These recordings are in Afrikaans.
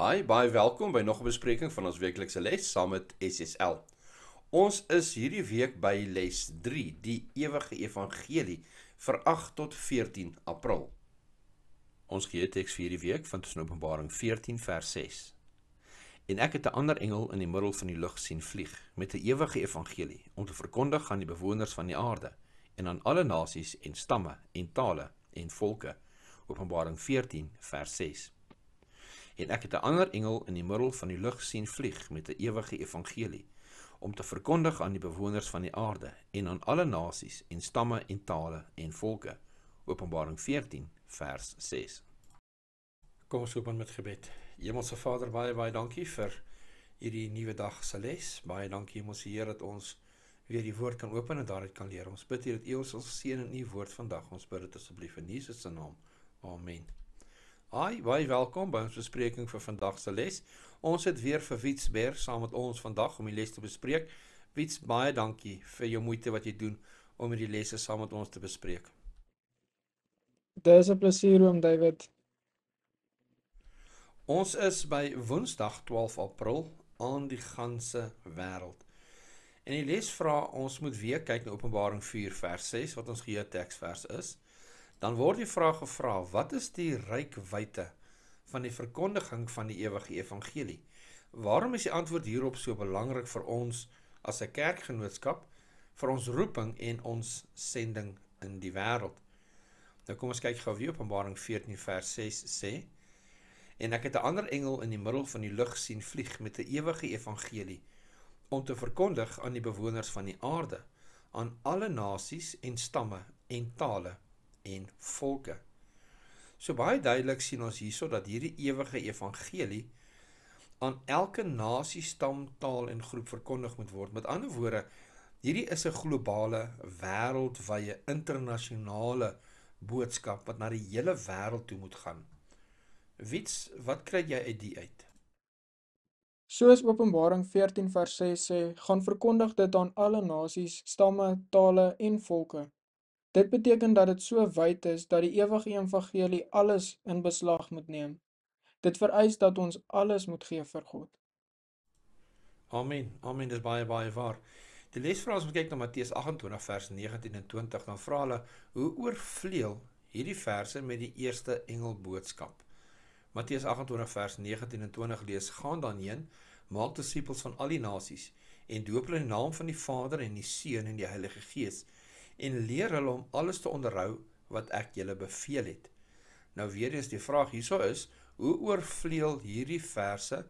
Hi, baie welkom by nog 'n bespreking van ons weeklikse les saam met SSL. Ons is hierdie week by les 3, die ewige evangelie vir 8 tot 14 April. Ons gee teks vir hierdie week van Openbaring 14 vers 6. En ek het 'n ander engel in die middel van die lug sien vlieg met 'n ewige evangelie om te verkondig aan die bewoners van die aarde en aan alle nasies en stamme en tale en volke. Openbaring 14 vers 6 en ek het 'n ander engel in die middel van die lug sien vlieg met 'n ewige evangelie om te verkondig aan die bewoners van die aarde en aan alle nasies en stamme en tale en volke. Openbaring 14 vers 6. Kom ons open met gebed. Hemelse Vader, baie baie dankie vir hierdie nuwe dag se les. Baie dankie, Hemelse Heer, dat ons weer die woord kan open en daaruit kan leer. Ons bid hier dat U ons sal seën in U woord vandag. Ons bid dit asseblief in Jesus se naam. Amen. Hi, baie welkom by ons bespreking vir vandag se les. Ons het weer vir Wietsberg saam met ons vandag om die les te bespreek. Wiets, baie dankie vir jou moeite wat jy doen om hierdie lesse saam met ons te bespreek. Dit is 'n plesier om David. Ons is by Woensdag 12 April aan die ganse wêreld. En die les vra ons moet weer kyk na Openbaring 4 vers 6 wat ons geheue teksvers is dan word die vraag gevra, wat is die rykwyte van die verkondiging van die ewige evangelie? Waarom is die antwoord hierop so belangrik vir ons as 'n kerkgenootskap, vir ons roeping en ons sending in die wêreld? Nou kom ons kyk gou weer Openbaring 14 vers 6 sê En ek het 'n ander engel in die middel van die lug sien vlieg met 'n ewige evangelie om te verkondig aan die bewoners van die aarde, aan alle nasies en stamme en tale en volke. So baie duidelik sien ons hierso dat hierdie ewige evangelie aan elke nasie, stam, taal en groep verkondig moet word. Met ander woorde, hierdie is 'n globale, wêreldwye, internasionale boodskap wat na die hele wêreld toe moet gaan. Wits, wat kry jy uit die uit? Soos Openbaring 14 vers 6 sê, gaan verkondig dit aan alle nasies, stamme, tale en volke. Dit beteken dat dit so wyd is dat die ewige evangelie alles in beslag moet neem. Dit vereis dat ons alles moet gee vir God. Amen. Amen. Dis baie baie waar. Die les vir ons moet kyk na Matteus 28 vers 19 en 20. Dan vra hulle: "Hoe oorvleel hierdie verse met die eerste engelboodskap?" Matteus 28 vers 19 en 20 lees: "Gaan dan heen, maak disippels van al die nasies en doop hulle in die naam van die Vader en die Seun en die Heilige Gees." en leer hulle om alles te onderhou wat ek julle beveel het. Nou weer eens die vraag hierso is, hoe oorvleuel hierdie verse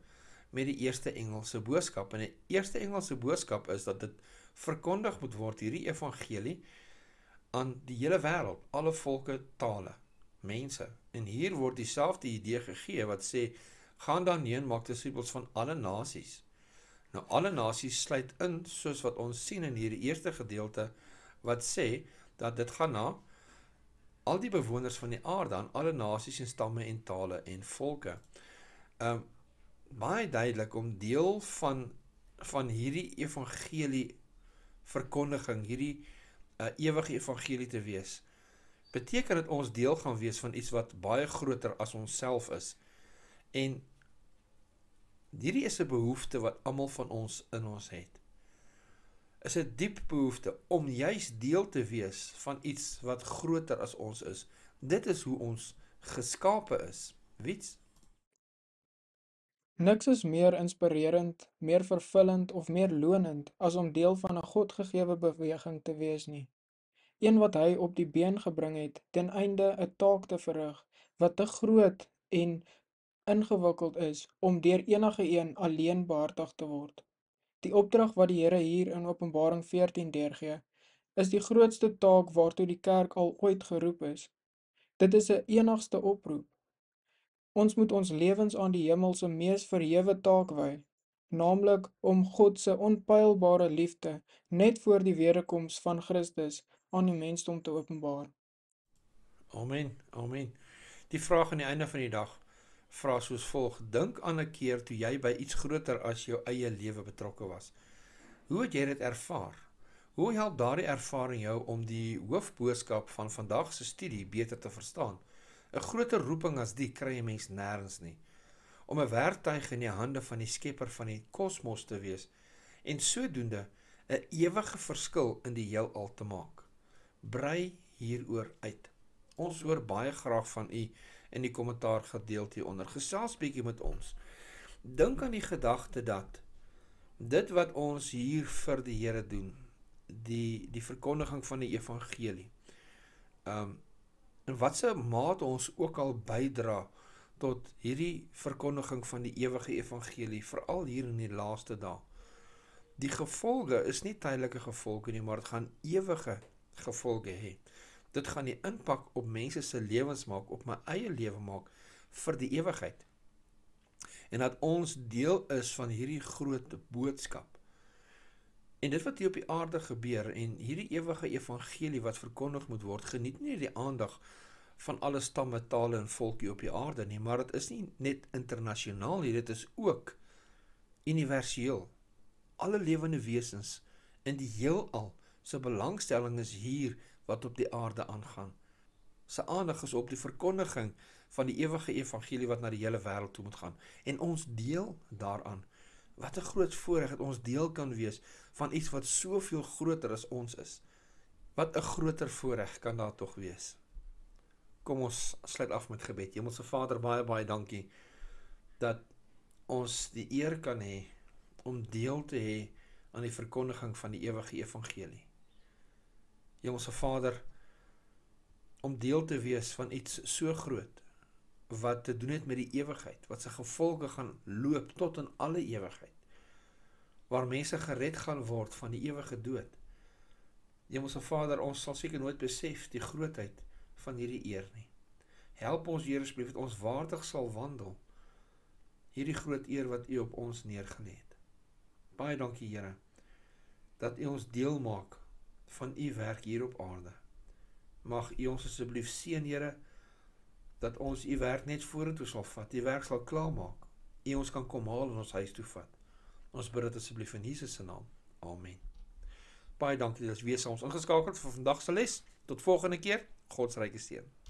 met die eerste Engelse boodskap? En die eerste Engelse boodskap is dat dit verkondig moet word hierdie evangelie aan die hele wêreld, alle volke, tale, mense. En hier word dieselfde idee gegee wat sê gaan dan heen maak disippels van alle nasies. Nou alle nasies sluit in soos wat ons sien in hierdie eerste gedeelte wat sê dat dit gaan na al die bewoners van die aarde aan alle nasies en stamme en tale en volke. Um baie duidelik om deel van van hierdie evangelie verkondiging, hierdie uh, ewige evangelie te wees. Beteken dit ons deel gaan wees van iets wat baie groter as onsself is. En hierdie is 'n behoefte wat almal van ons in ons het is 'n diep behoefte om juis deel te wees van iets wat groter as ons is. Dit is hoe ons geskape is. Wiets? Niks is meer inspirerend, meer vervullend of meer lonend as om deel van 'n Godgegewe beweging te wees nie. Een wat hy op die been gebring het ten einde 'n taak te verrig wat te groot en ingewikkeld is om deur enige een alleen behartig te word. Die opdrag wat die Here hier in Openbaring 14 deurgee, is die grootste taak waartoe die kerk al ooit geroep is. Dit is 'n enigste oproep. Ons moet ons lewens aan die hemelse mees verhewe taak wy, naamlik om God se onpylbare liefde net voor die wederkoms van Christus aan die mensdom te openbaar. Amen. Amen. Die vraag aan die einde van die dag, vra soos volg: Dink aan 'n keer toe jy by iets groter as jou eie lewe betrokke was. Hoe het jy dit ervaar? Hoe help daardie ervaring jou om die hoofboodskap van vandag se studie beter te verstaan? 'n Groter roeping as die kry 'n mens nêrens nie. Om 'n werktuig in die hande van die Skepper van die kosmos te wees en sodoende 'n ewige verskil in die heelal te maak. Brei hieroor uit. Ons hoor baie graag van u in die kommentaar gedeelte onder. Gesels bietjie met ons. Dink aan die gedagte dat dit wat ons hier vir die Here doen, die die verkondiging van die evangelie. Ehm um, en watse maat ons ook al bydra tot hierdie verkondiging van die ewige evangelie veral hier in die laaste dae. Die gevolge is nie tydelike gevolge nie, maar dit gaan ewige gevolge hê. Dit gaan die impak op mense se lewens maak, op my eie lewe maak vir die ewigheid. En dat ons deel is van hierdie groot boodskap. En dit wat hier op die aarde gebeur en hierdie ewige evangelie wat verkondig moet word, geniet nie die aandag van alle stamme, tale en volke op die aarde nie, maar dit is nie net internasionaal nie, dit is ook universeel. Alle lewende wesens in die heelal se belangstelling is hier wat op die aarde aangaan. Sy aandag is op die verkondiging van die ewige evangelie wat na die hele wêreld toe moet gaan en ons deel daaraan. Wat 'n groot voorreg dat ons deel kan wees van iets wat soveel groter as ons is. Wat 'n groter voorreg kan daar tog wees. Kom ons sluit af met gebed. Hemelse Vader, baie baie dankie dat ons die eer kan hê om deel te hê aan die verkondiging van die ewige evangelie. Hemelse Vader om deel te wees van iets so groot wat te doen het met die ewigheid, wat se gevolge gaan loop tot in alle ewigheid. Waar mense gered gaan word van die ewige dood. Hemelse Vader, ons sal seker nooit besef die grootheid van hierdie eer nie. Help ons Here asbief dat ons waardig sal wandel hierdie groot eer wat U op ons neerge lê het. Baie dankie Here dat U ons deel maak van u werk hier op aarde. Mag u ons asseblief seën, Here, dat ons u werk net vorentoe sal vat. U werk sal klaar maak. U ons kan kom haal en ons huis toe vat. Ons bid dit asseblief in Jesus se naam. Amen. Baie dankie dat jy weer saam ons ingeskakel het vir vandag se les. Tot volgende keer. God se ryke seën.